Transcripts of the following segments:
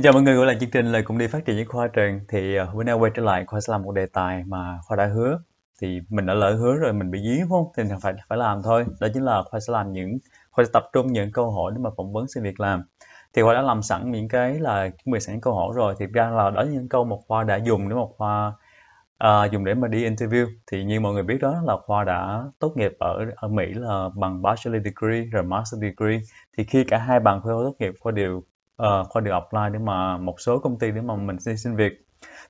Xin chào mọi người, của là chương trình Lời Cùng Đi Phát Triển với Khoa trường Thì uh, à, bữa nay quay trở lại Khoa sẽ làm một đề tài mà Khoa đã hứa Thì mình đã lỡ hứa rồi, mình bị dí đúng không? Thì phải phải làm thôi Đó chính là Khoa sẽ làm những Khoa sẽ tập trung những câu hỏi để mà phỏng vấn xin việc làm Thì Khoa đã làm sẵn những cái là chuẩn bị sẵn câu hỏi rồi Thì ra là đó những câu mà Khoa đã dùng để mà Khoa uh, dùng để mà đi interview Thì như mọi người biết đó là Khoa đã tốt nghiệp ở, ở Mỹ là bằng Bachelor Degree rồi Master Degree Thì khi cả hai bằng Khoa tốt nghiệp Khoa đều ờ, khoa được apply để mà một số công ty để mà mình đi xin việc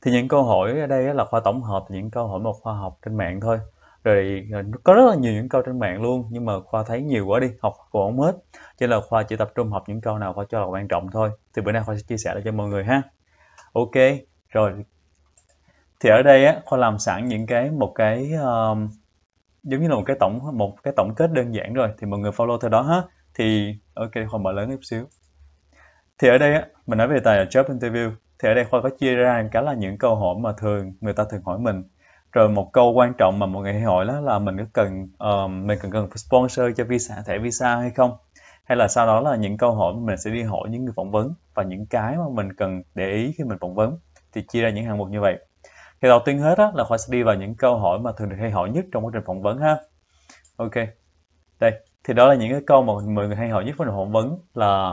thì những câu hỏi ở đây là khoa tổng hợp những câu hỏi một khoa học trên mạng thôi rồi ờ, có rất là nhiều những câu trên mạng luôn nhưng mà khoa thấy nhiều quá đi học cũng không hết cho nên là khoa chỉ tập trung học những câu nào khoa cho là quan trọng thôi thì bữa nay khoa sẽ chia sẻ lại cho mọi người ha ok rồi thì ở đây á khoa làm sẵn những cái một cái um, giống như là một cái tổng một cái tổng kết đơn giản rồi thì mọi người follow theo đó ha thì ok khoa mở lớn chút xíu thì ở đây á, mình nói về tài job interview thì ở đây khoa có chia ra cả là những câu hỏi mà thường người ta thường hỏi mình rồi một câu quan trọng mà mọi người hay hỏi đó là mình có cần um, mình cần cần sponsor cho visa thẻ visa hay không hay là sau đó là những câu hỏi mình sẽ đi hỏi những người phỏng vấn và những cái mà mình cần để ý khi mình phỏng vấn thì chia ra những hạng mục như vậy thì đầu tiên hết á, là khoa sẽ đi vào những câu hỏi mà thường được hay hỏi nhất trong quá trình phỏng vấn ha ok đây thì đó là những cái câu mà mọi người hay hỏi nhất trong phỏng vấn là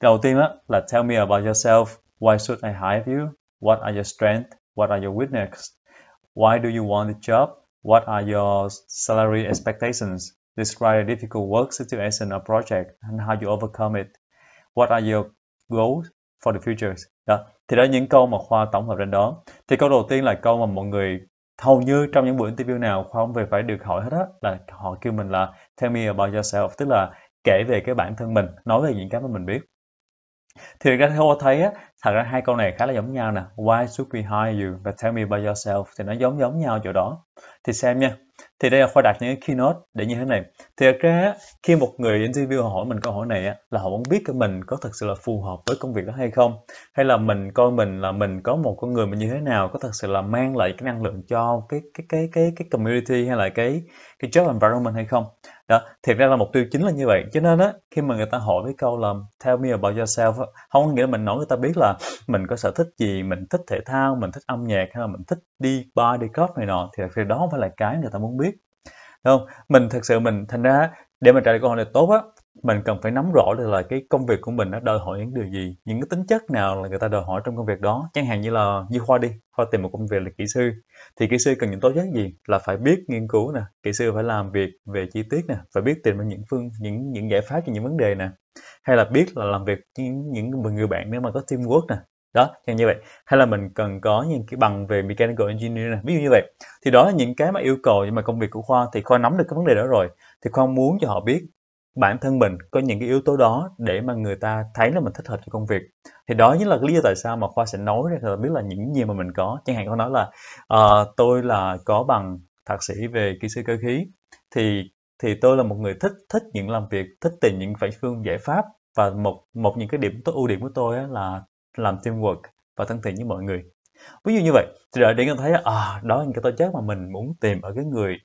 cái đầu tiên đó là tell me about yourself. Why should I hire you? What are your strengths? What are your weaknesses? Why do you want the job? What are your salary expectations? Describe a difficult work situation or project and how you overcome it. What are your goals for the future? Đó. Thì đó những câu mà Khoa tổng hợp lên đó. Thì câu đầu tiên là câu mà mọi người hầu như trong những buổi interview nào Khoa không về phải được hỏi hết á là họ kêu mình là tell me about yourself tức là kể về cái bản thân mình nói về những cái mà mình biết thì ra theo thấy á thật ra hai câu này khá là giống nhau nè why should we hire you và tell me about yourself thì nó giống giống nhau chỗ đó thì xem nha thì đây là khoa đặt những cái keynote để như thế này thì thật ra khi một người interview hỏi mình câu hỏi này là họ muốn biết cái mình có thật sự là phù hợp với công việc đó hay không hay là mình coi mình là mình có một con người mình như thế nào có thật sự là mang lại cái năng lượng cho cái cái cái cái cái community hay là cái cái job environment hay không đó thiệt ra là mục tiêu chính là như vậy cho nên á khi mà người ta hỏi với câu là tell me about yourself á, không có nghĩa là mình nói người ta biết là mình có sở thích gì mình thích thể thao mình thích âm nhạc hay là mình thích đi bar đi club này nọ thì thật đó không phải là cái người ta muốn biết không? Mình thật sự mình thành ra để mà trả lời câu hỏi này tốt á, mình cần phải nắm rõ được là cái công việc của mình nó đòi hỏi những điều gì, những cái tính chất nào là người ta đòi hỏi trong công việc đó. Chẳng hạn như là như Khoa đi, Khoa tìm một công việc là kỹ sư, thì kỹ sư cần những tố chất gì? Là phải biết nghiên cứu nè, kỹ sư phải làm việc về chi tiết nè, phải biết tìm ra những phương, những những giải pháp cho những vấn đề nè, hay là biết là làm việc với những, những người bạn nếu mà có teamwork nè, đó chẳng như vậy hay là mình cần có những cái bằng về mechanical engineering này. ví dụ như vậy thì đó là những cái mà yêu cầu nhưng mà công việc của khoa thì khoa nắm được cái vấn đề đó rồi thì khoa muốn cho họ biết bản thân mình có những cái yếu tố đó để mà người ta thấy là mình thích hợp cho công việc thì đó chính là lý do tại sao mà khoa sẽ nói ra biết là những gì mà mình có chẳng hạn khoa nói là uh, tôi là có bằng thạc sĩ về kỹ sư cơ khí thì thì tôi là một người thích thích những làm việc thích tìm những phải phương giải pháp và một một những cái điểm tốt ưu điểm của tôi là làm teamwork và thân thiện với mọi người ví dụ như vậy thì đợi để người thấy à đó là cái tố chất mà mình muốn tìm ở cái người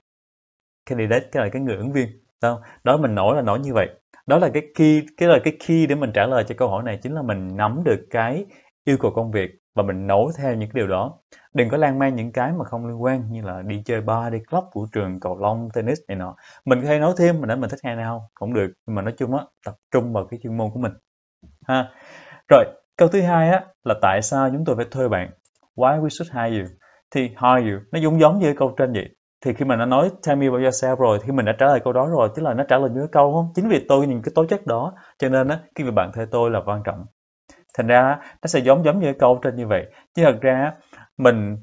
candidate cái là cái người ứng viên không? đó mình nói là nói như vậy đó là cái key cái là cái key để mình trả lời cho câu hỏi này chính là mình nắm được cái yêu cầu công việc và mình nổi theo những cái điều đó đừng có lan man những cái mà không liên quan như là đi chơi bar đi club vũ trường cầu lông tennis này nọ mình có thể nói thêm mình nói mình thích hay nào cũng được nhưng mà nói chung á tập trung vào cái chuyên môn của mình ha rồi Câu thứ hai á là tại sao chúng tôi phải thuê bạn? Why we should hire you? Thì hire you nó giống giống như câu trên vậy. Thì khi mà nó nói tell me about yourself rồi, thì mình đã trả lời câu đó rồi, tức là nó trả lời những cái câu không? Chính vì tôi nhìn cái tố chất đó, cho nên á cái việc bạn thuê tôi là quan trọng. Thành ra nó sẽ giống giống như câu trên như vậy. Chứ thật ra mình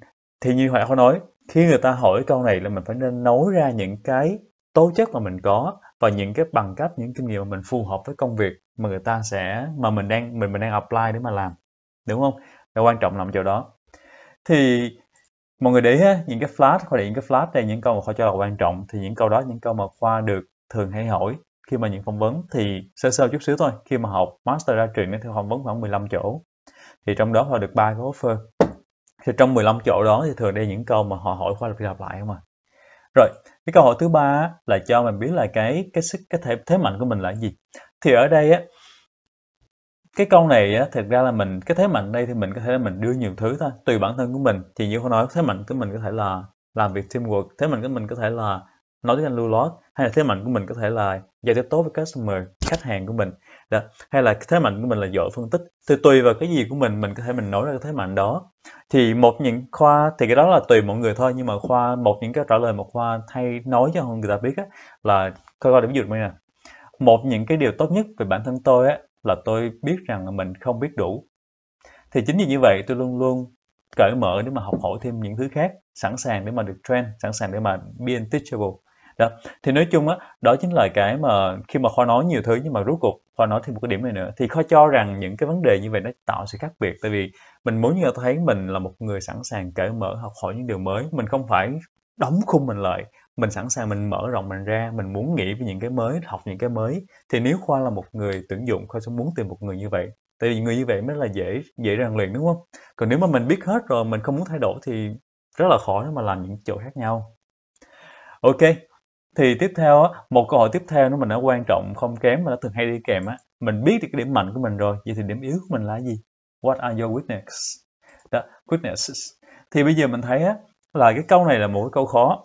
thì như họ có nói, khi người ta hỏi câu này là mình phải nên nói ra những cái tố chất mà mình có và những cái bằng cấp, những kinh nghiệm mà mình phù hợp với công việc mà người ta sẽ mà mình đang mình mình đang apply để mà làm đúng không là quan trọng nằm chỗ đó thì mọi người để ý những cái flash hoặc là những cái flash đây những câu mà khoa cho là quan trọng thì những câu đó những câu mà khoa được thường hay hỏi khi mà những phỏng vấn thì sơ sơ chút xíu thôi khi mà học master ra trường thì phỏng vấn khoảng 15 chỗ thì trong đó họ được ba cái offer thì trong 15 chỗ đó thì thường đây những câu mà họ hỏi khoa lặp đi lặp lại không ạ? À. rồi cái câu hỏi thứ ba là cho mình biết là cái cái sức cái thể thế mạnh của mình là gì thì ở đây á cái câu này á, thực ra là mình cái thế mạnh đây thì mình có thể là mình đưa nhiều thứ thôi tùy bản thân của mình thì như cô nói thế mạnh của mình có thể là làm việc teamwork thế mạnh của mình có thể là nói tiếng anh lưu loát hay là thế mạnh của mình có thể là giao tiếp tốt với customer khách hàng của mình đó. hay là thế mạnh của mình là giỏi phân tích thì tùy vào cái gì của mình mình có thể mình nói ra cái thế mạnh đó thì một những khoa thì cái đó là tùy mọi người thôi nhưng mà khoa một những cái trả lời mà khoa hay nói cho người ta biết á, là coi coi ví dụ như nè một những cái điều tốt nhất về bản thân tôi á, là tôi biết rằng là mình không biết đủ. Thì chính vì như vậy tôi luôn luôn cởi mở để mà học hỏi thêm những thứ khác, sẵn sàng để mà được train, sẵn sàng để mà be teachable. Đó. Thì nói chung á, đó, chính là cái mà khi mà Khoa nói nhiều thứ nhưng mà rốt cuộc Khoa nói thêm một cái điểm này nữa thì Khoa cho rằng những cái vấn đề như vậy nó tạo sự khác biệt tại vì mình muốn cho thấy mình là một người sẵn sàng cởi mở học hỏi những điều mới, mình không phải đóng khung mình lại mình sẵn sàng mình mở rộng mình ra mình muốn nghĩ về những cái mới học những cái mới thì nếu khoa là một người tuyển dụng khoa sẽ muốn tìm một người như vậy tại vì người như vậy mới là dễ dễ rèn luyện đúng không còn nếu mà mình biết hết rồi mình không muốn thay đổi thì rất là khó để mà làm những chỗ khác nhau ok thì tiếp theo á một câu hỏi tiếp theo nó mình đã quan trọng không kém mà nó thường hay đi kèm á mình biết được cái điểm mạnh của mình rồi vậy thì điểm yếu của mình là gì what are your weaknesses đó, weaknesses thì bây giờ mình thấy á là cái câu này là một cái câu khó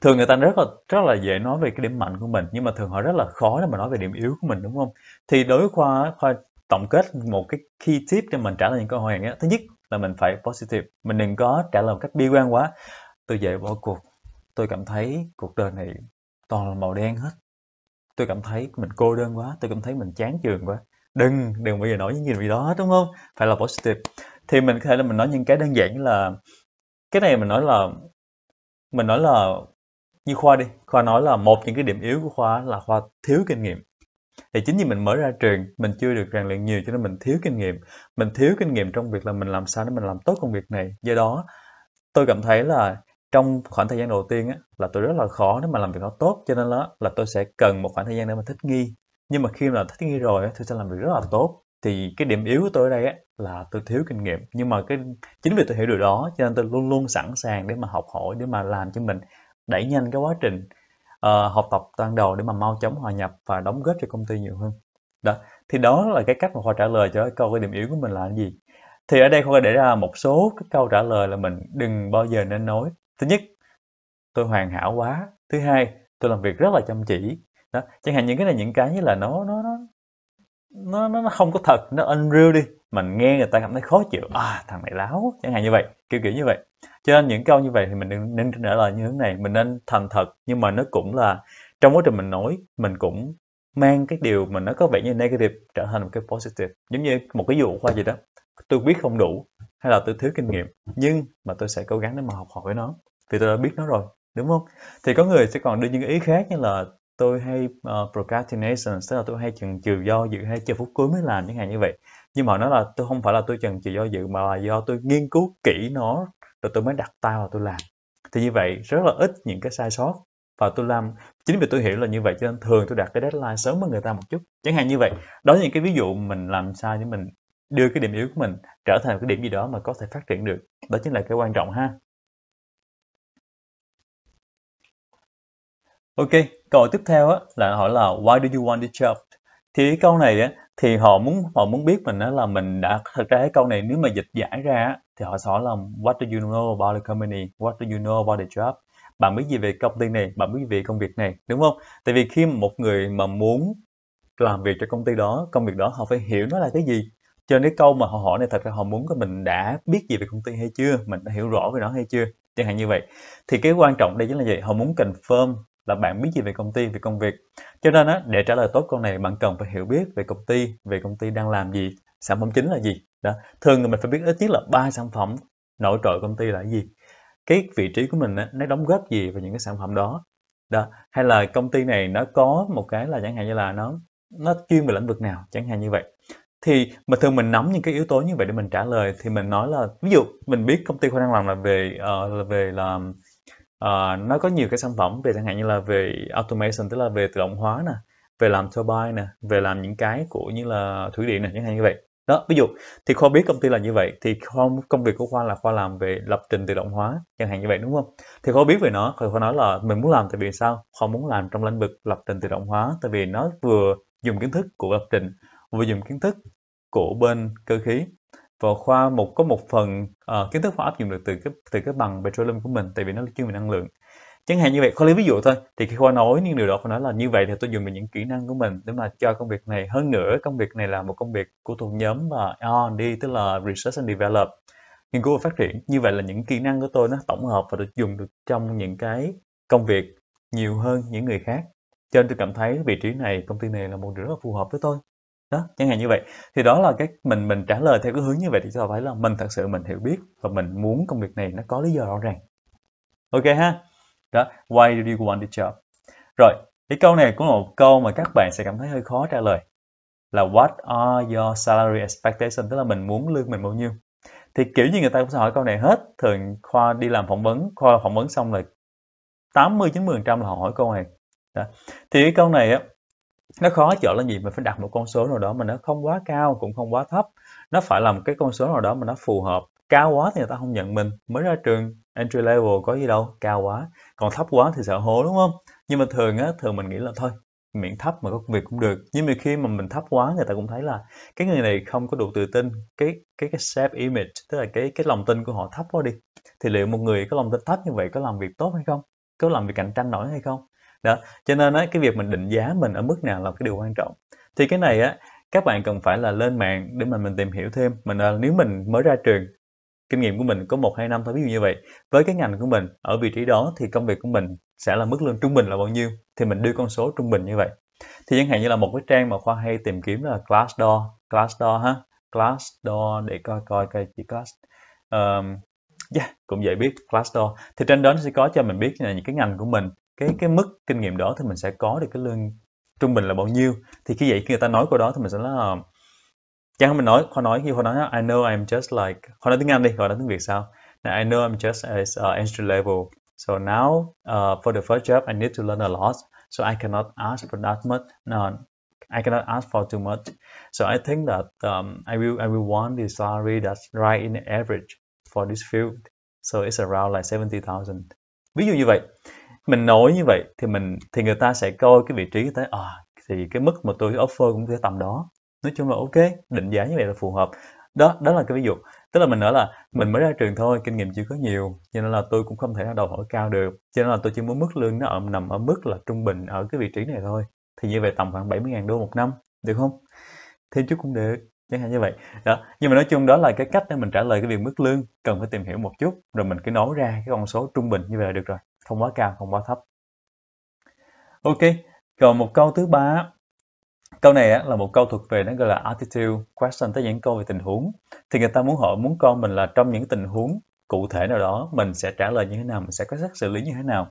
thường người ta rất là rất là dễ nói về cái điểm mạnh của mình nhưng mà thường họ rất là khó để mà nói về điểm yếu của mình đúng không thì đối với khoa khoa tổng kết một cái key tip để mình trả lời những câu hỏi này thứ nhất là mình phải positive mình đừng có trả lời một cách bi quan quá tôi dễ bỏ cuộc tôi cảm thấy cuộc đời này toàn là màu đen hết tôi cảm thấy mình cô đơn quá tôi cảm thấy mình chán trường quá đừng đừng bao giờ nói những gì gì đó đúng không phải là positive thì mình có thể là mình nói những cái đơn giản là cái này mình nói là mình nói là như khoa đi khoa nói là một những cái điểm yếu của khoa là khoa thiếu kinh nghiệm thì chính vì mình mới ra trường mình chưa được rèn luyện nhiều cho nên mình thiếu kinh nghiệm mình thiếu kinh nghiệm trong việc là mình làm sao để mình làm tốt công việc này do đó tôi cảm thấy là trong khoảng thời gian đầu tiên á, là tôi rất là khó nếu mà làm việc nó tốt cho nên đó là tôi sẽ cần một khoảng thời gian để mà thích nghi nhưng mà khi mà thích nghi rồi á, tôi sẽ làm việc rất là tốt thì cái điểm yếu của tôi ở đây á, là tôi thiếu kinh nghiệm nhưng mà cái chính vì tôi hiểu điều đó cho nên tôi luôn luôn sẵn sàng để mà học hỏi để mà làm cho mình đẩy nhanh cái quá trình uh, học tập toàn đầu để mà mau chóng hòa nhập và đóng góp cho công ty nhiều hơn đó thì đó là cái cách mà khoa trả lời cho câu cái điểm yếu của mình là gì thì ở đây khoa để ra một số cái câu trả lời là mình đừng bao giờ nên nói thứ nhất tôi hoàn hảo quá thứ hai tôi làm việc rất là chăm chỉ đó chẳng hạn những cái này những cái như là nó nó nó nó nó không có thật nó unreal đi mình nghe người ta cảm thấy khó chịu à thằng này láo chẳng hạn như vậy kiểu kiểu như vậy cho nên những câu như vậy thì mình đừng nên trả lời như thế này mình nên thành thật nhưng mà nó cũng là trong quá trình mình nói mình cũng mang cái điều mà nó có vẻ như negative trở thành một cái positive giống như một cái vụ khoa gì đó tôi biết không đủ hay là tôi thiếu kinh nghiệm nhưng mà tôi sẽ cố gắng để mà học hỏi nó vì tôi đã biết nó rồi đúng không thì có người sẽ còn đưa những ý khác như là tôi hay uh, procrastination tức là tôi hay chần chừ do dự hay chờ phút cuối mới làm những hàng như vậy nhưng mà nó là tôi không phải là tôi chần chừ do dự mà là do tôi nghiên cứu kỹ nó rồi tôi mới đặt tay vào tôi làm thì như vậy rất là ít những cái sai sót và tôi làm chính vì tôi hiểu là như vậy cho nên thường tôi đặt cái deadline sớm hơn người ta một chút chẳng hạn như vậy đó là những cái ví dụ mình làm sai để mình đưa cái điểm yếu của mình trở thành cái điểm gì đó mà có thể phát triển được đó chính là cái quan trọng ha Ok, câu hỏi tiếp theo á, là hỏi là why do you want this job? Thì cái câu này á, thì họ muốn họ muốn biết mình á, là mình đã thật ra cái câu này nếu mà dịch giải ra á, thì họ sẽ là what do you know about the company? What do you know about the job? Bạn biết gì về công ty này? Bạn biết gì về công việc này? Đúng không? Tại vì khi một người mà muốn làm việc cho công ty đó, công việc đó họ phải hiểu nó là cái gì. Cho nên cái câu mà họ hỏi này thật ra họ muốn cái mình đã biết gì về công ty hay chưa, mình đã hiểu rõ về nó hay chưa, chẳng hạn như vậy. Thì cái quan trọng đây chính là gì? Họ muốn confirm là bạn biết gì về công ty, về công việc. Cho nên á, để trả lời tốt câu này bạn cần phải hiểu biết về công ty, về công ty đang làm gì, sản phẩm chính là gì. Đó. Thường thì mình phải biết ít nhất là ba sản phẩm nổi trội công ty là gì. Cái vị trí của mình á, nó đóng góp gì vào những cái sản phẩm đó. đó. Hay là công ty này nó có một cái là chẳng hạn như là nó nó chuyên về lĩnh vực nào, chẳng hạn như vậy thì mà thường mình nắm những cái yếu tố như vậy để mình trả lời thì mình nói là ví dụ mình biết công ty khoa đang làm là về uh, là về làm uh, nó có nhiều cái sản phẩm về chẳng hạn như là về automation tức là về tự động hóa nè về làm turbine nè về làm những cái của như là thủy điện nè chẳng hạn như vậy đó ví dụ thì khoa biết công ty là như vậy thì khoa công việc của khoa là khoa làm về lập trình tự động hóa chẳng hạn như vậy đúng không thì khoa biết về nó thì khoa nói là mình muốn làm tại vì sao khoa muốn làm trong lĩnh vực lập trình tự động hóa tại vì nó vừa dùng kiến thức của lập trình vừa dùng kiến thức của bên cơ khí vào khoa một có một phần uh, kiến thức khoa áp dụng được từ cái từ cái bằng petroleum của mình tại vì nó là chuyên về năng lượng chẳng hạn như vậy khoa lấy ví dụ thôi thì khi khoa nói những điều đó khoa nói là như vậy thì tôi dùng được những kỹ năng của mình để mà cho công việc này hơn nữa công việc này là một công việc của thuộc nhóm và R&D tức là research and develop nghiên cứu và phát triển như vậy là những kỹ năng của tôi nó tổng hợp và được dùng được trong những cái công việc nhiều hơn những người khác cho nên tôi cảm thấy vị trí này công ty này là một điều rất là phù hợp với tôi đó chẳng hạn như vậy thì đó là cái mình mình trả lời theo cái hướng như vậy thì cho thấy là mình thật sự mình hiểu biết và mình muốn công việc này nó có lý do rõ ràng ok ha đó why do you want the job rồi cái câu này cũng là một câu mà các bạn sẽ cảm thấy hơi khó trả lời là what are your salary expectation tức là mình muốn lương mình bao nhiêu thì kiểu như người ta cũng sẽ hỏi câu này hết thường khoa đi làm phỏng vấn khoa phỏng vấn xong là 80 90 phần trăm là họ hỏi câu này đó. thì cái câu này á nó khó chỗ là gì mình phải đặt một con số nào đó mà nó không quá cao cũng không quá thấp nó phải là một cái con số nào đó mà nó phù hợp cao quá thì người ta không nhận mình mới ra trường entry level có gì đâu cao quá còn thấp quá thì sợ hố đúng không nhưng mà thường á thường mình nghĩ là thôi miễn thấp mà có công việc cũng được nhưng mà khi mà mình thấp quá người ta cũng thấy là cái người này không có đủ tự tin cái cái cái self image tức là cái cái lòng tin của họ thấp quá đi thì liệu một người có lòng tin thấp như vậy có làm việc tốt hay không có làm việc cạnh tranh nổi hay không đó cho nên á, cái việc mình định giá mình ở mức nào là cái điều quan trọng thì cái này á các bạn cần phải là lên mạng để mà mình tìm hiểu thêm mình à, nếu mình mới ra trường kinh nghiệm của mình có một hai năm thôi ví dụ như vậy với cái ngành của mình ở vị trí đó thì công việc của mình sẽ là mức lương trung bình là bao nhiêu thì mình đưa con số trung bình như vậy thì chẳng hạn như là một cái trang mà khoa hay tìm kiếm là Glassdoor Glassdoor ha Glassdoor để coi coi cái chỉ Glass um, yeah, cũng dễ biết Glassdoor thì trên đó nó sẽ có cho mình biết là những cái ngành của mình cái cái mức kinh nghiệm đó thì mình sẽ có được cái lương trung bình là bao nhiêu thì khi vậy khi người ta nói câu đó thì mình sẽ là chẳng mình nói khoa nói khi khoa nói I know I'm just like khoa nói tiếng Anh đi khoa nói tiếng Việt sao I know I'm just as uh, entry level so now uh, for the first job I need to learn a lot so I cannot ask for that much no I cannot ask for too much so I think that um, I will I will want the salary that's right in the average for this field so it's around like 70,000 ví dụ như vậy mình nói như vậy thì mình thì người ta sẽ coi cái vị trí tới à thì cái mức mà tôi offer cũng cái tầm đó nói chung là ok định giá như vậy là phù hợp đó đó là cái ví dụ tức là mình nói là mình mới ra trường thôi kinh nghiệm chưa có nhiều cho nên là tôi cũng không thể ra đầu hỏi cao được cho nên là tôi chỉ muốn mức lương nó ở, nằm ở mức là trung bình ở cái vị trí này thôi thì như vậy tầm khoảng 70.000 đô một năm được không thêm chút cũng được chẳng hạn như vậy đó nhưng mà nói chung đó là cái cách để mình trả lời cái việc mức lương cần phải tìm hiểu một chút rồi mình cứ nói ra cái con số trung bình như vậy là được rồi không quá cao không quá thấp ok còn một câu thứ ba câu này là một câu thuộc về nó gọi là attitude question tới những câu về tình huống thì người ta muốn hỏi muốn con mình là trong những tình huống cụ thể nào đó mình sẽ trả lời như thế nào mình sẽ có cách xử lý như thế nào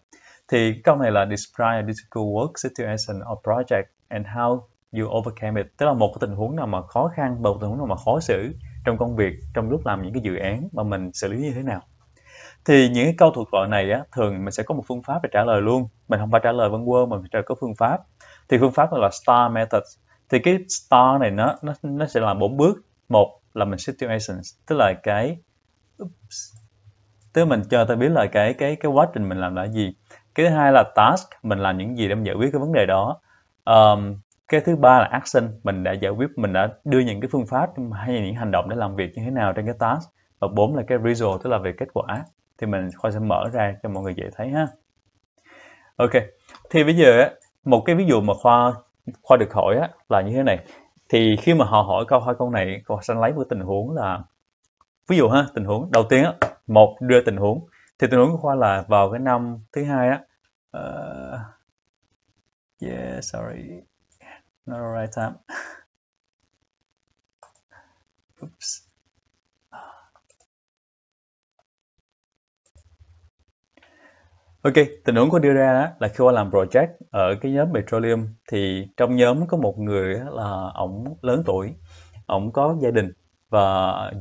thì câu này là describe a difficult work situation or project and how you overcame it tức là một cái tình huống nào mà khó khăn một tình huống nào mà khó xử trong công việc trong lúc làm những cái dự án mà mình xử lý như thế nào thì những cái câu thuộc loại này á, thường mình sẽ có một phương pháp để trả lời luôn mình không phải trả lời vân quơ mà mình trả có phương pháp thì phương pháp là star method thì cái star này nó nó, nó sẽ làm bốn bước một là mình situations tức là cái oops, tức mình cho ta biết là cái cái cái quá trình mình làm là gì cái thứ hai là task mình làm những gì để mình giải quyết cái vấn đề đó um, cái thứ ba là action mình đã giải quyết mình đã đưa những cái phương pháp hay những hành động để làm việc như thế nào trên cái task và bốn là cái result tức là về kết quả thì mình khoa sẽ mở ra cho mọi người dễ thấy ha ok thì bây giờ một cái ví dụ mà khoa khoa được hỏi là như thế này thì khi mà họ hỏi câu hai câu này khoa sẽ lấy một tình huống là ví dụ ha tình huống đầu tiên á một đưa tình huống thì tình huống của khoa là vào cái năm thứ hai á uh, yeah sorry not the right time oops Ok, tình huống cô đưa ra là khi cô làm project ở cái nhóm Petroleum thì trong nhóm có một người là ổng lớn tuổi, ổng có gia đình và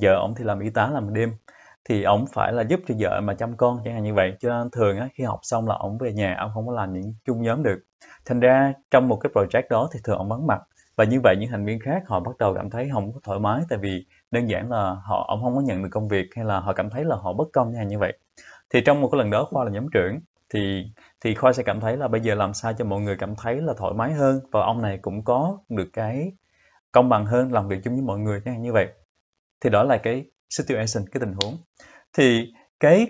vợ ổng thì làm y tá làm đêm thì ổng phải là giúp cho vợ mà chăm con chẳng hạn như vậy cho nên thường á, khi học xong là ổng về nhà ổng không có làm những chung nhóm được thành ra trong một cái project đó thì thường ổng vắng mặt và như vậy những thành viên khác họ bắt đầu cảm thấy không có thoải mái tại vì đơn giản là họ ổng không có nhận được công việc hay là họ cảm thấy là họ bất công chẳng hạn như vậy thì trong một cái lần đó khoa là nhóm trưởng thì thì khoa sẽ cảm thấy là bây giờ làm sao cho mọi người cảm thấy là thoải mái hơn và ông này cũng có được cái công bằng hơn làm việc chung với mọi người như vậy thì đó là cái situation cái tình huống thì cái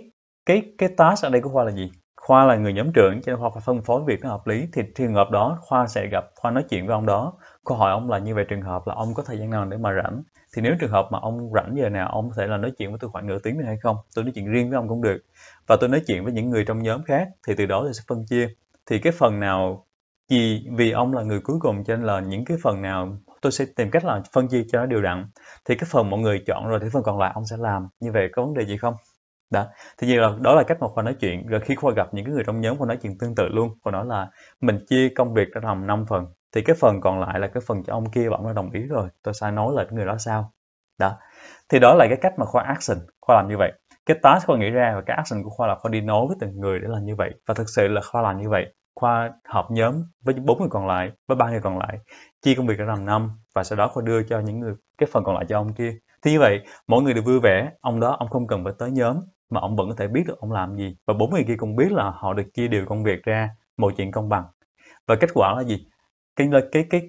cái cái task ở đây của Khoa là gì Khoa là người nhóm trưởng cho nên Khoa phải phân phối việc nó hợp lý thì trường hợp đó Khoa sẽ gặp Khoa nói chuyện với ông đó Khoa hỏi ông là như vậy trường hợp là ông có thời gian nào để mà rảnh thì nếu trường hợp mà ông rảnh giờ nào ông có thể là nói chuyện với tôi khoảng nửa tiếng này hay không tôi nói chuyện riêng với ông cũng được và tôi nói chuyện với những người trong nhóm khác thì từ đó tôi sẽ phân chia thì cái phần nào vì vì ông là người cuối cùng cho nên là những cái phần nào tôi sẽ tìm cách là phân chia cho nó đều đặn thì cái phần mọi người chọn rồi thì phần còn lại ông sẽ làm như vậy có vấn đề gì không đó thì như là đó là cách một khoa nói chuyện rồi khi khoa gặp những cái người trong nhóm khoa nói chuyện tương tự luôn khoa nói là mình chia công việc ra làm 5 phần thì cái phần còn lại là cái phần cho ông kia và ông đã đồng ý rồi tôi sẽ nói lại người đó sao đó thì đó là cái cách mà khoa action khoa làm như vậy cái task khoa nghĩ ra và cái action của khoa là khoa đi nói với từng người để làm như vậy và thực sự là khoa làm như vậy khoa họp nhóm với bốn người còn lại với ba người còn lại chia công việc ra làm năm và sau đó khoa đưa cho những người cái phần còn lại cho ông kia thì như vậy mỗi người đều vui vẻ ông đó ông không cần phải tới nhóm mà ông vẫn có thể biết được ông làm gì và bốn người kia cũng biết là họ được chia đều công việc ra một chuyện công bằng và kết quả là gì cái cái cái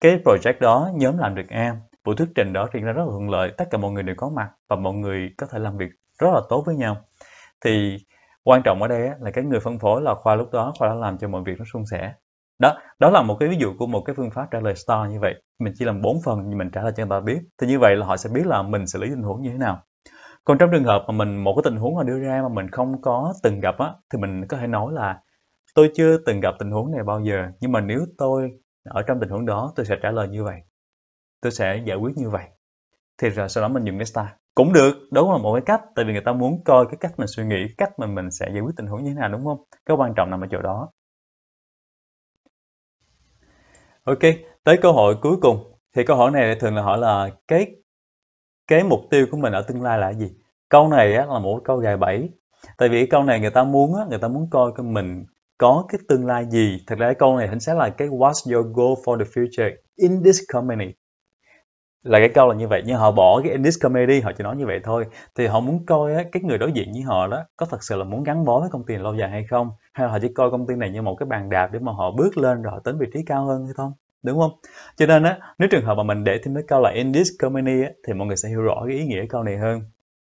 cái project đó nhóm làm được em buổi thuyết trình đó diễn ra rất là thuận lợi tất cả mọi người đều có mặt và mọi người có thể làm việc rất là tốt với nhau thì quan trọng ở đây là cái người phân phối là khoa lúc đó khoa đã làm cho mọi việc nó suôn sẻ đó đó là một cái ví dụ của một cái phương pháp trả lời star như vậy mình chỉ làm bốn phần nhưng mình trả lời cho người ta biết thì như vậy là họ sẽ biết là mình xử lý tình huống như thế nào còn trong trường hợp mà mình một cái tình huống mà đưa ra mà mình không có từng gặp á thì mình có thể nói là tôi chưa từng gặp tình huống này bao giờ nhưng mà nếu tôi ở trong tình huống đó tôi sẽ trả lời như vậy tôi sẽ giải quyết như vậy thì rồi sau đó mình dùng cái style cũng được đúng là một cái cách tại vì người ta muốn coi cái cách mình suy nghĩ cách mà mình sẽ giải quyết tình huống như thế nào đúng không cái quan trọng nằm ở chỗ đó ok tới câu hỏi cuối cùng thì câu hỏi này thường là hỏi là cái cái mục tiêu của mình ở tương lai là gì câu này á, là một câu gài bẫy tại vì câu này người ta muốn á, người ta muốn coi cái mình có cái tương lai gì thật ra cái câu này hình sẽ là cái what's your goal for the future in this company là cái câu là như vậy nhưng họ bỏ cái in this comedy họ chỉ nói như vậy thôi thì họ muốn coi cái người đối diện với họ đó có thật sự là muốn gắn bó với công ty này lâu dài hay không hay là họ chỉ coi công ty này như một cái bàn đạp để mà họ bước lên rồi họ đến vị trí cao hơn hay không đúng không cho nên á nếu trường hợp mà mình để thêm cái câu là in this company á, thì mọi người sẽ hiểu rõ cái ý nghĩa câu này hơn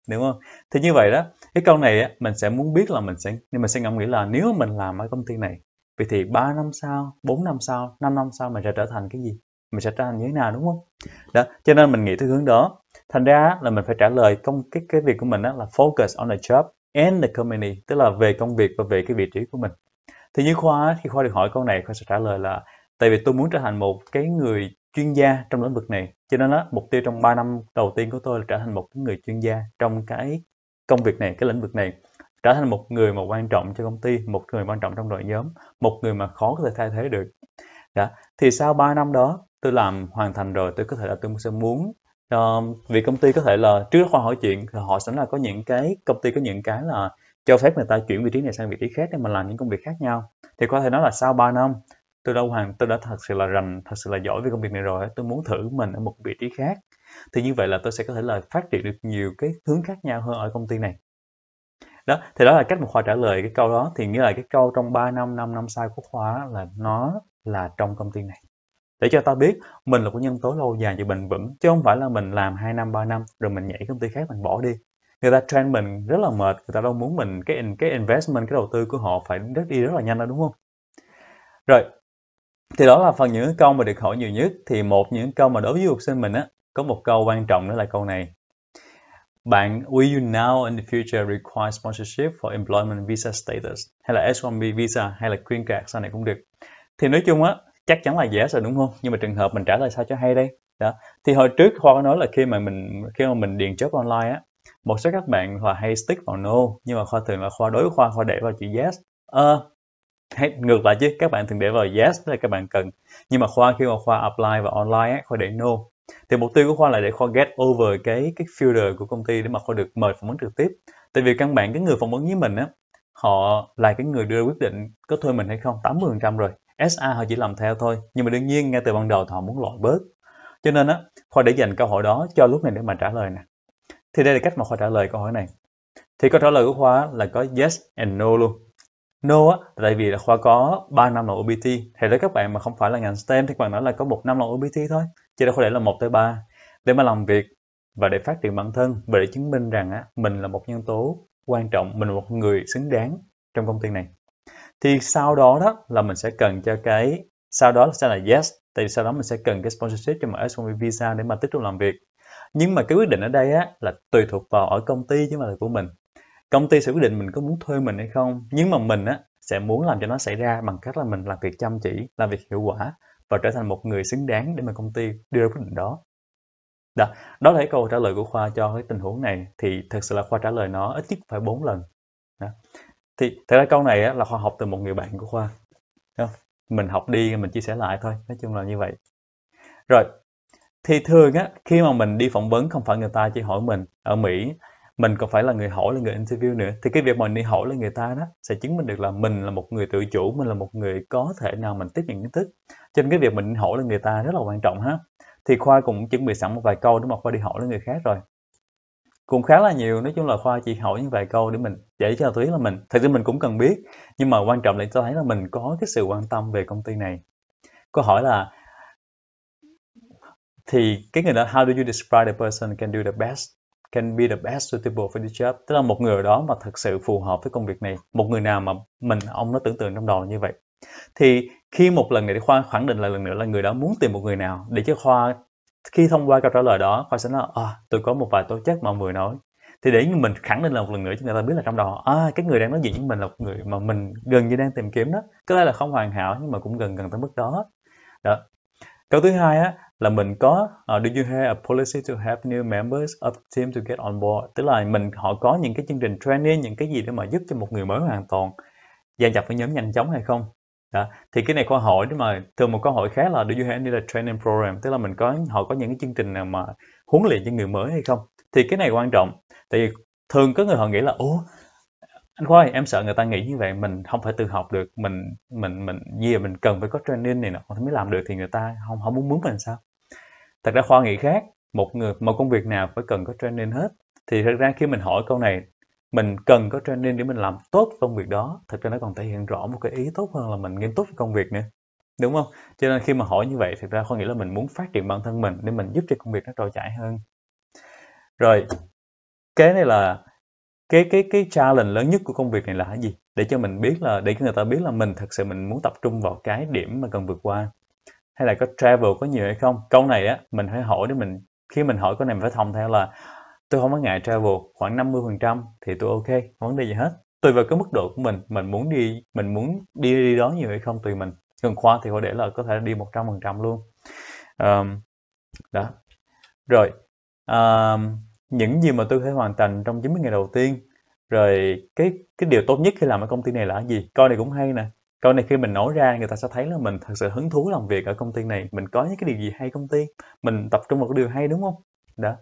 đúng không thì như vậy đó cái câu này á, mình sẽ muốn biết là mình sẽ nhưng mình sẽ ngẫm nghĩ là nếu mình làm ở công ty này vậy thì 3 năm sau 4 năm sau 5 năm sau mình sẽ trở thành cái gì mình sẽ trở thành như thế nào đúng không đó cho nên mình nghĩ theo hướng đó thành ra là mình phải trả lời công cái cái việc của mình á, là focus on the job and the company tức là về công việc và về cái vị trí của mình thì như khoa khi khoa được hỏi câu này khoa sẽ trả lời là tại vì tôi muốn trở thành một cái người chuyên gia trong lĩnh vực này cho nên đó mục tiêu trong 3 năm đầu tiên của tôi là trở thành một người chuyên gia trong cái công việc này cái lĩnh vực này trở thành một người mà quan trọng cho công ty một người quan trọng trong đội nhóm một người mà khó có thể thay thế được đó dạ, thì sau 3 năm đó tôi làm hoàn thành rồi tôi có thể là tôi sẽ muốn uh, vì công ty có thể là trước khoa hỏi chuyện thì họ sẵn là có những cái công ty có những cái là cho phép người ta chuyển vị trí này sang vị trí khác để mà làm những công việc khác nhau thì có thể nói là sau 3 năm tôi đã hoàn tôi đã thật sự là rành thật sự là giỏi về công việc này rồi tôi muốn thử mình ở một vị trí khác thì như vậy là tôi sẽ có thể là phát triển được nhiều cái hướng khác nhau hơn ở công ty này đó thì đó là cách một khoa trả lời cái câu đó thì nghĩa là cái câu trong 3 năm 5 năm sau của khoa là nó là trong công ty này để cho ta biết mình là của nhân tố lâu dài và bền vững chứ không phải là mình làm 2 năm 3 năm rồi mình nhảy công ty khác mình bỏ đi người ta train mình rất là mệt người ta đâu muốn mình cái cái investment cái đầu tư của họ phải rất đi rất là nhanh đó đúng không rồi thì đó là phần những câu mà được hỏi nhiều nhất thì một những câu mà đối với học sinh mình á có một câu quan trọng đó là câu này bạn will you now in the future require sponsorship for employment visa status hay là S1B visa hay là green card sau này cũng được thì nói chung á chắc chắn là dễ rồi đúng không nhưng mà trường hợp mình trả lời sao cho hay đây đó thì hồi trước khoa nói là khi mà mình khi mà mình điền job online á một số các bạn là hay stick vào no nhưng mà khoa thường là khoa đối khoa khoa để vào chữ yes ờ uh, hay ngược lại chứ các bạn thường để vào yes là các bạn cần nhưng mà khoa khi mà khoa apply và online á khoa để no thì mục tiêu của khoa là để khoa get over cái cái filter của công ty để mà khoa được mời phỏng vấn trực tiếp tại vì căn bản cái người phỏng vấn với mình á họ là cái người đưa quyết định có thuê mình hay không 80% rồi SA họ chỉ làm theo thôi nhưng mà đương nhiên ngay từ ban đầu họ muốn loại bớt cho nên á khoa để dành câu hỏi đó cho lúc này để mà trả lời nè thì đây là cách mà khoa trả lời câu hỏi này thì câu trả lời của khoa là có yes and no luôn no á tại vì là khoa có 3 năm làm OBT thì đối các bạn mà không phải là ngành STEM thì các bạn nói là có một năm làm OBT thôi chứ đâu có thể là một tới ba để mà làm việc và để phát triển bản thân và để chứng minh rằng á, mình là một nhân tố quan trọng mình là một người xứng đáng trong công ty này thì sau đó đó là mình sẽ cần cho cái sau đó sẽ là yes tại vì sau đó mình sẽ cần cái sponsorship cho mà S1 visa để mà tiếp tục làm việc nhưng mà cái quyết định ở đây á, là tùy thuộc vào ở công ty chứ mà là của mình công ty sẽ quyết định mình có muốn thuê mình hay không nhưng mà mình á, sẽ muốn làm cho nó xảy ra bằng cách là mình làm việc chăm chỉ làm việc hiệu quả và trở thành một người xứng đáng để mà công ty đưa ra quyết định đó đó, đó là cái câu trả lời của khoa cho cái tình huống này thì thật sự là khoa trả lời nó ít nhất phải bốn lần đó. thì thật ra câu này á, là khoa học từ một người bạn của khoa đó. mình học đi mình chia sẻ lại thôi nói chung là như vậy rồi thì thường á khi mà mình đi phỏng vấn không phải người ta chỉ hỏi mình ở mỹ mình còn phải là người hỏi là người interview nữa thì cái việc mình đi hỏi là người ta đó sẽ chứng minh được là mình là một người tự chủ mình là một người có thể nào mình tiếp nhận kiến thức cho nên cái việc mình hỏi là người ta rất là quan trọng ha thì khoa cũng chuẩn bị sẵn một vài câu để mà khoa đi hỏi là người khác rồi cũng khá là nhiều nói chung là khoa chỉ hỏi những vài câu để mình để cho tuyến là mình thật sự mình cũng cần biết nhưng mà quan trọng là tôi thấy là mình có cái sự quan tâm về công ty này câu hỏi là thì cái người đó how do you describe the person can do the best can be the best suitable for the job tức là một người đó mà thật sự phù hợp với công việc này một người nào mà mình ông nó tưởng tượng trong đầu như vậy thì khi một lần này khoa khẳng định lại lần nữa là người đó muốn tìm một người nào để cho khoa khi thông qua câu trả lời đó khoa sẽ nói à, tôi có một vài tố chất mà ông nói thì để mình khẳng định là một lần nữa cho người ta biết là trong đầu à, cái người đang nói chuyện với mình là một người mà mình gần như đang tìm kiếm đó có lẽ là không hoàn hảo nhưng mà cũng gần gần tới mức đó đó câu thứ hai á là mình có uh, do you have a policy to have new members of the team to get on board tức là mình họ có những cái chương trình training những cái gì để mà giúp cho một người mới hoàn toàn gia nhập với nhóm nhanh chóng hay không đó. thì cái này câu hỏi đó mà thường một câu hỏi khác là do you have any training program tức là mình có họ có những cái chương trình nào mà huấn luyện cho người mới hay không thì cái này quan trọng tại vì thường có người họ nghĩ là ô anh khoai em sợ người ta nghĩ như vậy mình không phải tự học được mình mình mình gì mình cần phải có training này nọ mới làm được thì người ta không không muốn mướn mình sao thật ra khoa nghĩ khác một người một công việc nào phải cần có training hết thì thật ra khi mình hỏi câu này mình cần có training để mình làm tốt công việc đó thật ra nó còn thể hiện rõ một cái ý tốt hơn là mình nghiêm túc với công việc nữa đúng không cho nên khi mà hỏi như vậy thật ra khoa nghĩ là mình muốn phát triển bản thân mình để mình giúp cho công việc nó trôi chảy hơn rồi cái này là cái cái cái challenge lớn nhất của công việc này là cái gì để cho mình biết là để cho người ta biết là mình thật sự mình muốn tập trung vào cái điểm mà cần vượt qua hay là có travel có nhiều hay không câu này á mình phải hỏi để mình khi mình hỏi câu này mình phải thông theo là tôi không có ngại travel khoảng 50% thì tôi ok không vấn đề gì hết tùy vào cái mức độ của mình mình muốn đi mình muốn đi đi đó nhiều hay không tùy mình gần khoa thì có để là có thể đi 100% luôn um, đó rồi um, những gì mà tôi thể hoàn thành trong 90 ngày đầu tiên rồi cái cái điều tốt nhất khi làm ở công ty này là gì coi này cũng hay nè Câu này khi mình nói ra người ta sẽ thấy là mình thật sự hứng thú làm việc ở công ty này, mình có những cái điều gì hay công ty, mình tập trung vào cái điều hay đúng không? Đó.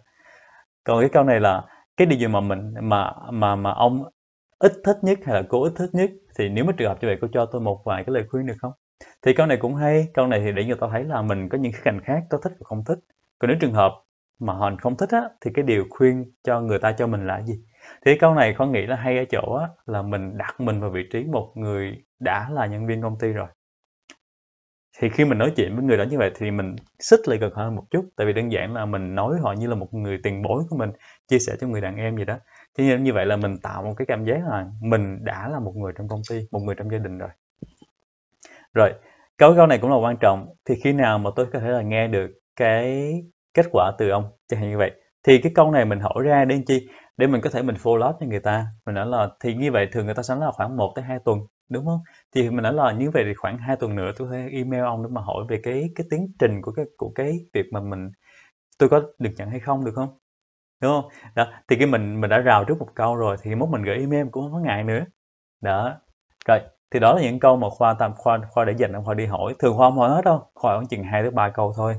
Còn cái câu này là cái điều gì mà mình mà mà mà ông ít thích nhất hay là cô ít thích nhất thì nếu mà trường hợp như vậy cô cho tôi một vài cái lời khuyên được không? Thì câu này cũng hay, câu này thì để người ta thấy là mình có những cái ngành khác có thích và không thích. Còn nếu trường hợp mà họ không thích á thì cái điều khuyên cho người ta cho mình là gì? thì câu này con nghĩ là hay ở chỗ á, là mình đặt mình vào vị trí một người đã là nhân viên công ty rồi thì khi mình nói chuyện với người đó như vậy thì mình xích lại gần hơn một chút tại vì đơn giản là mình nói họ như là một người tiền bối của mình chia sẻ cho người đàn em gì đó thế nên như vậy là mình tạo một cái cảm giác là mình đã là một người trong công ty một người trong gia đình rồi rồi câu câu này cũng là quan trọng thì khi nào mà tôi có thể là nghe được cái kết quả từ ông chẳng hạn như vậy thì cái câu này mình hỏi ra để chi để mình có thể mình follow up cho người ta mình nói là thì như vậy thường người ta sẽ là khoảng 1 tới 2 tuần đúng không thì mình nói là như vậy thì khoảng 2 tuần nữa tôi sẽ email ông để mà hỏi về cái cái tiến trình của cái của cái việc mà mình tôi có được nhận hay không được không đúng không đó thì cái mình mình đã rào trước một câu rồi thì mốt mình gửi email cũng không có ngại nữa đó rồi thì đó là những câu mà khoa tạm khoa khoa để dành ông khoa đi hỏi thường khoa không hỏi hết đâu khoa hỏi chừng hai tới ba câu thôi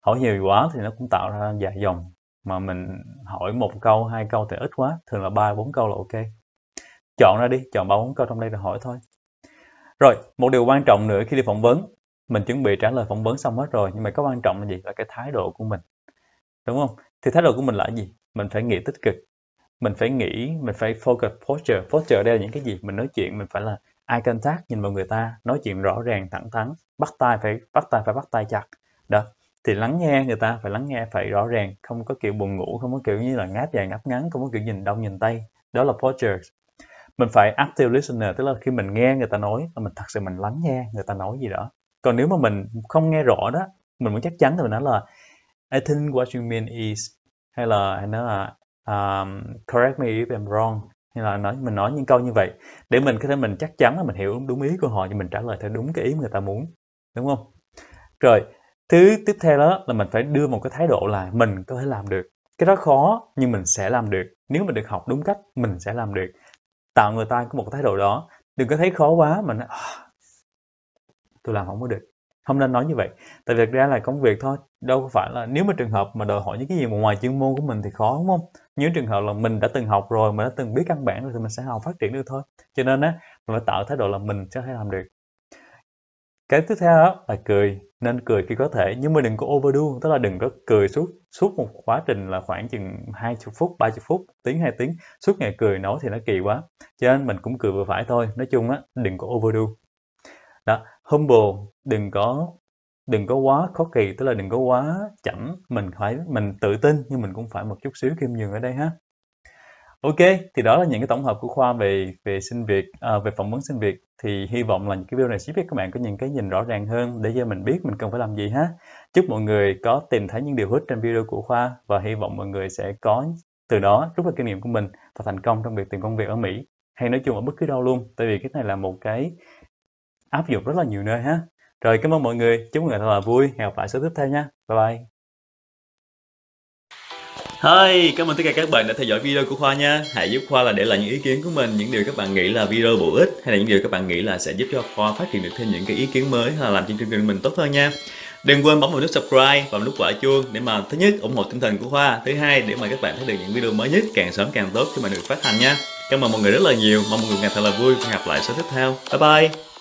hỏi nhiều quá thì nó cũng tạo ra dài dòng mà mình hỏi một câu hai câu thì ít quá thường là ba bốn câu là ok chọn ra đi chọn ba bốn câu trong đây rồi hỏi thôi rồi một điều quan trọng nữa khi đi phỏng vấn mình chuẩn bị trả lời phỏng vấn xong hết rồi nhưng mà có quan trọng là gì là cái thái độ của mình đúng không thì thái độ của mình là gì mình phải nghĩ tích cực mình phải nghĩ mình phải focus posture posture đây là những cái gì mình nói chuyện mình phải là ai contact nhìn vào người ta nói chuyện rõ ràng thẳng thắn bắt tay phải bắt tay phải bắt tay chặt đó thì lắng nghe người ta phải lắng nghe phải rõ ràng không có kiểu buồn ngủ không có kiểu như là ngáp dài ngáp ngắn không có kiểu nhìn đông nhìn tây đó là posture mình phải active listener tức là khi mình nghe người ta nói là mình thật sự mình lắng nghe người ta nói gì đó còn nếu mà mình không nghe rõ đó mình muốn chắc chắn thì mình nói là I think what you mean is hay là hay nói là um, correct me if I'm wrong hay là nói mình nói những câu như vậy để mình có thể mình chắc chắn là mình hiểu đúng ý của họ thì mình trả lời theo đúng cái ý người ta muốn đúng không rồi thứ tiếp theo đó là mình phải đưa một cái thái độ là mình có thể làm được cái đó khó nhưng mình sẽ làm được nếu mình được học đúng cách mình sẽ làm được tạo người ta có một thái độ đó đừng có thấy khó quá mà nói, ah, tôi làm không có được không nên nói như vậy tại vì ra là công việc thôi đâu có phải là nếu mà trường hợp mà đòi hỏi những cái gì mà ngoài chuyên môn của mình thì khó đúng không những trường hợp là mình đã từng học rồi mà đã từng biết căn bản rồi thì mình sẽ học phát triển được thôi cho nên á mình phải tạo thái độ là mình sẽ thể làm được cái tiếp theo đó là cười nên cười khi có thể nhưng mà đừng có overdo tức là đừng có cười suốt suốt một quá trình là khoảng chừng 20 phút 30 phút tiếng hai tiếng suốt ngày cười nói thì nó kỳ quá cho nên mình cũng cười vừa phải thôi nói chung á đừng có overdo đó humble đừng có đừng có quá khó kỳ tức là đừng có quá chậm mình phải mình tự tin nhưng mình cũng phải một chút xíu khiêm nhường ở đây ha Ok, thì đó là những cái tổng hợp của Khoa về về sinh việc, à, về phỏng vấn sinh việc. Thì hy vọng là những cái video này sẽ giúp các bạn có những cái nhìn rõ ràng hơn để cho mình biết mình cần phải làm gì ha. Chúc mọi người có tìm thấy những điều hữu ích trên video của Khoa và hy vọng mọi người sẽ có từ đó rút ra kinh nghiệm của mình và thành công trong việc tìm công việc ở Mỹ hay nói chung ở bất cứ đâu luôn. Tại vì cái này là một cái áp dụng rất là nhiều nơi ha. Rồi cảm ơn mọi người, chúc mọi người thật là vui. Hẹn gặp lại số tiếp theo nha. Bye bye. Hi, cảm ơn tất cả các bạn đã theo dõi video của Khoa nha. Hãy giúp Khoa là để lại những ý kiến của mình, những điều các bạn nghĩ là video bổ ích hay là những điều các bạn nghĩ là sẽ giúp cho Khoa phát triển được thêm những cái ý kiến mới hay là làm chương trình của mình tốt hơn nha. Đừng quên bấm vào nút subscribe và nút quả chuông để mà thứ nhất ủng hộ tinh thần của Khoa, thứ hai để mà các bạn thấy được những video mới nhất càng sớm càng tốt khi mà được phát hành nha. Cảm ơn mọi người rất là nhiều, mong mọi người ngày thật là vui và gặp lại số tiếp theo. Bye bye.